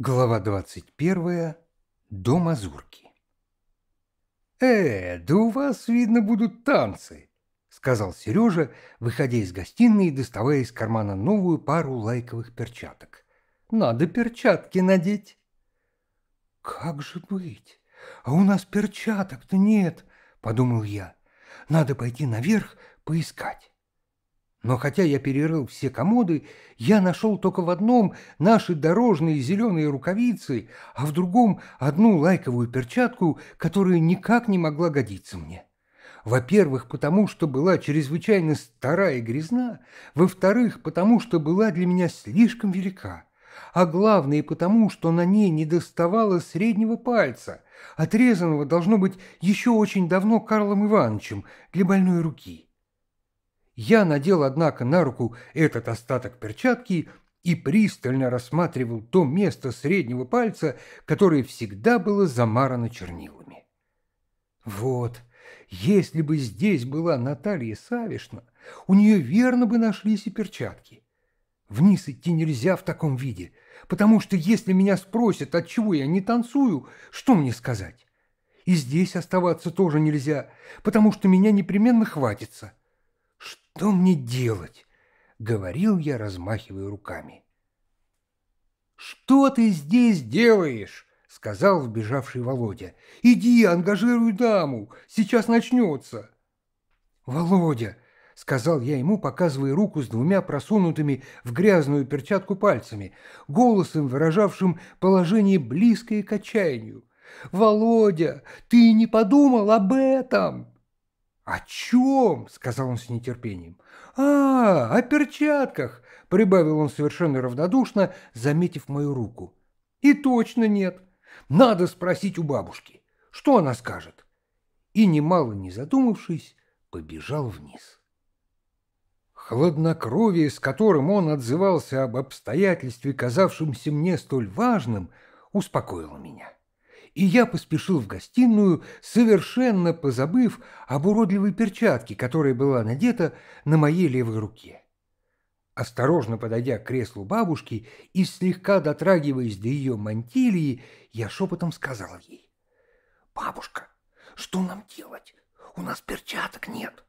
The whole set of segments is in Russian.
Глава 21. До мазурки. «Э, да у вас, видно, будут танцы», — сказал Сережа, выходя из гостиной и доставая из кармана новую пару лайковых перчаток. «Надо перчатки надеть». «Как же быть? А у нас перчаток-то нет», — подумал я. «Надо пойти наверх поискать». Но хотя я перерыл все комоды, я нашел только в одном наши дорожные зеленые рукавицы, а в другом одну лайковую перчатку, которая никак не могла годиться мне. Во-первых, потому что была чрезвычайно старая и грязна, во-вторых, потому что была для меня слишком велика, а главное, потому что на ней не доставало среднего пальца, отрезанного, должно быть, еще очень давно Карлом Ивановичем для больной руки. Я надел, однако, на руку этот остаток перчатки и пристально рассматривал то место среднего пальца, которое всегда было замарано чернилами. Вот, если бы здесь была Наталья Савишна, у нее верно бы нашлись и перчатки. Вниз идти нельзя в таком виде, потому что если меня спросят, от чего я не танцую, что мне сказать? И здесь оставаться тоже нельзя, потому что меня непременно хватится что мне делать?» — говорил я, размахивая руками. «Что ты здесь делаешь?» — сказал вбежавший Володя. «Иди, ангажируй даму, сейчас начнется». «Володя!» — сказал я ему, показывая руку с двумя просунутыми в грязную перчатку пальцами, голосом, выражавшим положение близкое к отчаянию. «Володя, ты не подумал об этом!» «О чем?» — сказал он с нетерпением. «А, о перчатках!» — прибавил он совершенно равнодушно, заметив мою руку. «И точно нет. Надо спросить у бабушки, что она скажет». И, немало не задумавшись, побежал вниз. Хладнокровие, с которым он отзывался об обстоятельстве, казавшемся мне столь важным, успокоило меня и я поспешил в гостиную, совершенно позабыв об уродливой перчатке, которая была надета на моей левой руке. Осторожно подойдя к креслу бабушки и слегка дотрагиваясь до ее мантилии, я шепотом сказал ей. «Бабушка, что нам делать? У нас перчаток нет».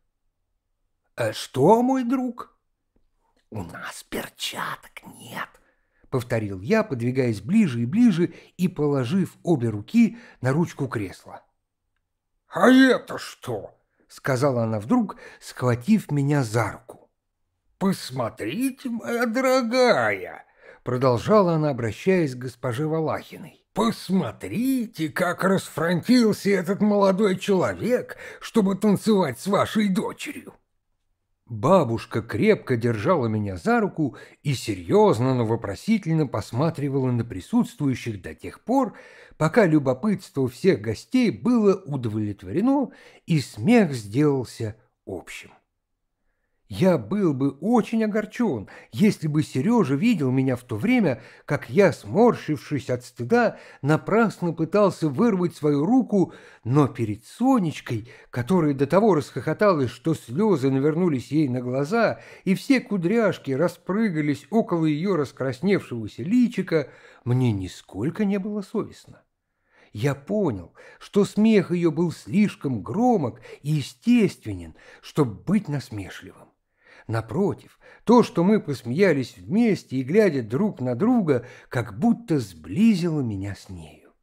«А что, мой друг?» «У нас перчаток нет», — повторил я, подвигаясь ближе и ближе и положив обе руки на ручку кресла. «А это что?» — сказала она вдруг, схватив меня за руку. «Посмотрите, моя дорогая!» — продолжала она, обращаясь к госпоже Валахиной. «Посмотрите, как расфронтился этот молодой человек, чтобы танцевать с вашей дочерью!» Бабушка крепко держала меня за руку и серьезно, но вопросительно посматривала на присутствующих до тех пор, пока любопытство всех гостей было удовлетворено и смех сделался общим. Я был бы очень огорчен, если бы Сережа видел меня в то время, как я, сморщившись от стыда, напрасно пытался вырвать свою руку, но перед Сонечкой, которая до того расхохоталась, что слезы навернулись ей на глаза, и все кудряшки распрыгались около ее раскрасневшегося личика, мне нисколько не было совестно. Я понял, что смех ее был слишком громок и естественен, чтобы быть насмешливым. Напротив, то, что мы посмеялись вместе и, глядя друг на друга, как будто сблизило меня с нею.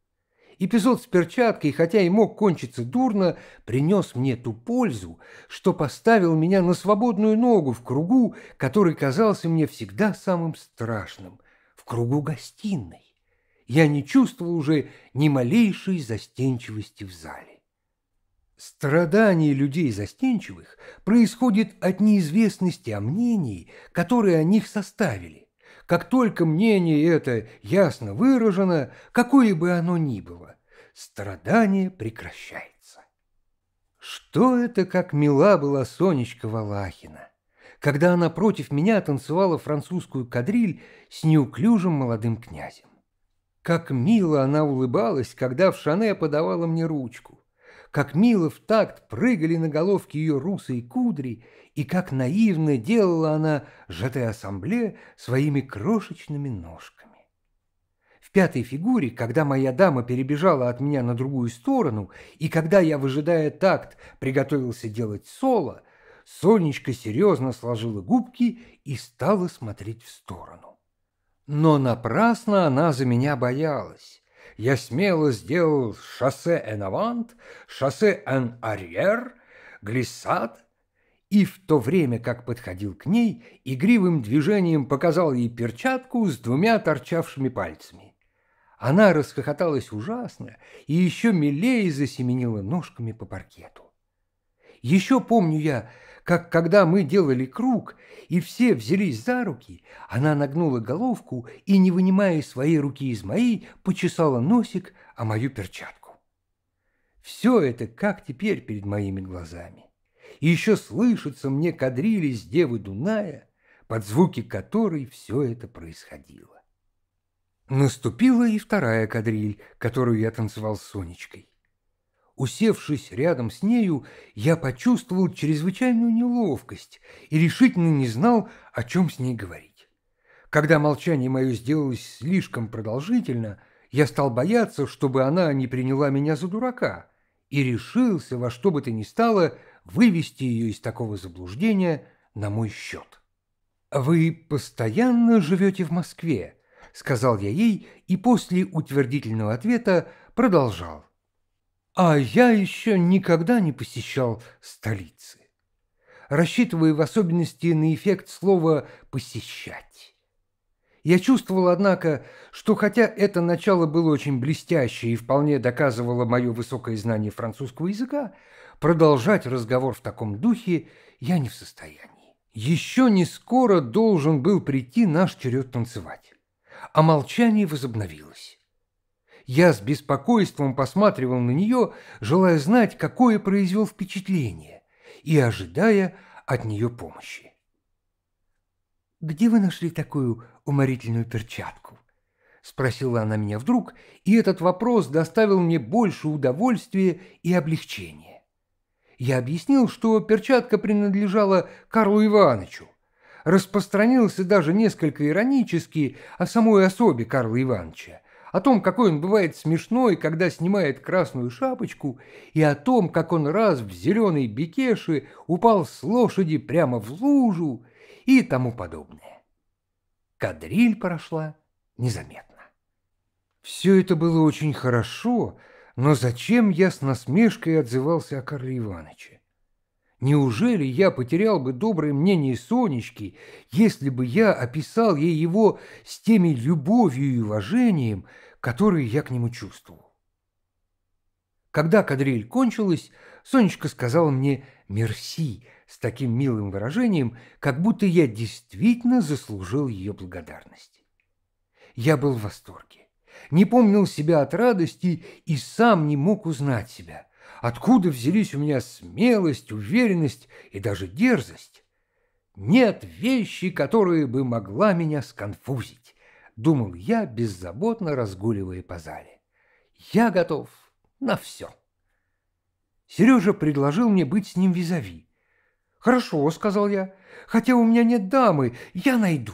Эпизод с перчаткой, хотя и мог кончиться дурно, принес мне ту пользу, что поставил меня на свободную ногу в кругу, который казался мне всегда самым страшным, в кругу гостиной. Я не чувствовал уже ни малейшей застенчивости в зале. Страдание людей застенчивых происходит от неизвестности о мнении, которые о них составили. Как только мнение это ясно выражено, какое бы оно ни было, страдание прекращается. Что это, как мила была Сонечка Валахина, когда она против меня танцевала французскую кадриль с неуклюжим молодым князем. Как мило она улыбалась, когда в Шане подавала мне ручку как мило в такт прыгали на головке ее русые кудри, и как наивно делала она жатой ассамбле своими крошечными ножками. В пятой фигуре, когда моя дама перебежала от меня на другую сторону, и когда я, выжидая такт, приготовился делать соло, Сонечка серьезно сложила губки и стала смотреть в сторону. Но напрасно она за меня боялась я смело сделал шоссе Эн-Авант, шоссе Эн-Арьер, глиссад, и в то время, как подходил к ней, игривым движением показал ей перчатку с двумя торчавшими пальцами. Она расхохоталась ужасно и еще милее засеменила ножками по паркету. Еще помню я, как когда мы делали круг, и все взялись за руки, она нагнула головку и, не вынимая своей руки из моей, почесала носик о мою перчатку. Все это как теперь перед моими глазами. И еще слышатся мне кадрили с девы Дуная, под звуки которой все это происходило. Наступила и вторая кадриль, которую я танцевал с Сонечкой. Усевшись рядом с нею, я почувствовал чрезвычайную неловкость и решительно не знал, о чем с ней говорить. Когда молчание мое сделалось слишком продолжительно, я стал бояться, чтобы она не приняла меня за дурака, и решился во что бы то ни стало вывести ее из такого заблуждения на мой счет. «Вы постоянно живете в Москве», — сказал я ей и после утвердительного ответа продолжал. А я еще никогда не посещал столицы. Рассчитывая в особенности на эффект слова «посещать». Я чувствовал, однако, что хотя это начало было очень блестяще и вполне доказывало мое высокое знание французского языка, продолжать разговор в таком духе я не в состоянии. Еще не скоро должен был прийти наш черед танцевать, а молчание возобновилось. Я с беспокойством посматривал на нее, желая знать, какое произвел впечатление, и ожидая от нее помощи. «Где вы нашли такую уморительную перчатку?» — спросила она меня вдруг, и этот вопрос доставил мне больше удовольствия и облегчения. Я объяснил, что перчатка принадлежала Карлу Ивановичу, распространился даже несколько иронически о самой особе Карла Ивановича, о том, какой он бывает смешной, когда снимает красную шапочку, и о том, как он раз в зеленой бекеше упал с лошади прямо в лужу и тому подобное. Кадриль прошла незаметно. Все это было очень хорошо, но зачем я с насмешкой отзывался о Карле Ивановиче? Неужели я потерял бы доброе мнение Сонечки, если бы я описал ей его с теми любовью и уважением, которые я к нему чувствовал? Когда кадриль кончилась, Сонечка сказала мне «мерси» с таким милым выражением, как будто я действительно заслужил ее благодарности. Я был в восторге, не помнил себя от радости и сам не мог узнать себя. Откуда взялись у меня смелость, уверенность и даже дерзость? Нет вещи, которые бы могла меня сконфузить, думал я, беззаботно разгуливая по зале. Я готов на все. Сережа предложил мне быть с ним визави. «Хорошо», — сказал я, — «хотя у меня нет дамы, я найду».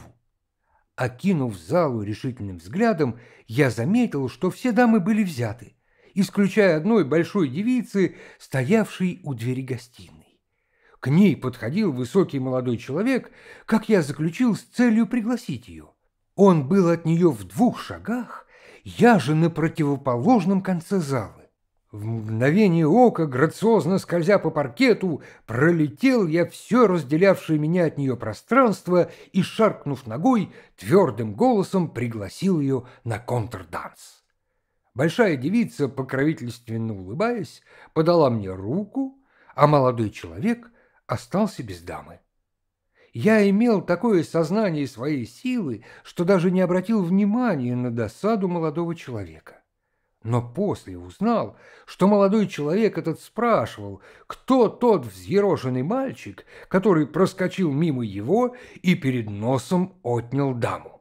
Окинув залу решительным взглядом, я заметил, что все дамы были взяты исключая одной большой девицы, стоявшей у двери гостиной. К ней подходил высокий молодой человек, как я заключил, с целью пригласить ее. Он был от нее в двух шагах, я же на противоположном конце залы. В мгновение ока, грациозно скользя по паркету, пролетел я все разделявшее меня от нее пространство и, шаркнув ногой, твердым голосом пригласил ее на контрданс. Большая девица, покровительственно улыбаясь, подала мне руку, а молодой человек остался без дамы. Я имел такое сознание своей силы, что даже не обратил внимания на досаду молодого человека. Но после узнал, что молодой человек этот спрашивал, кто тот взъерошенный мальчик, который проскочил мимо его и перед носом отнял даму.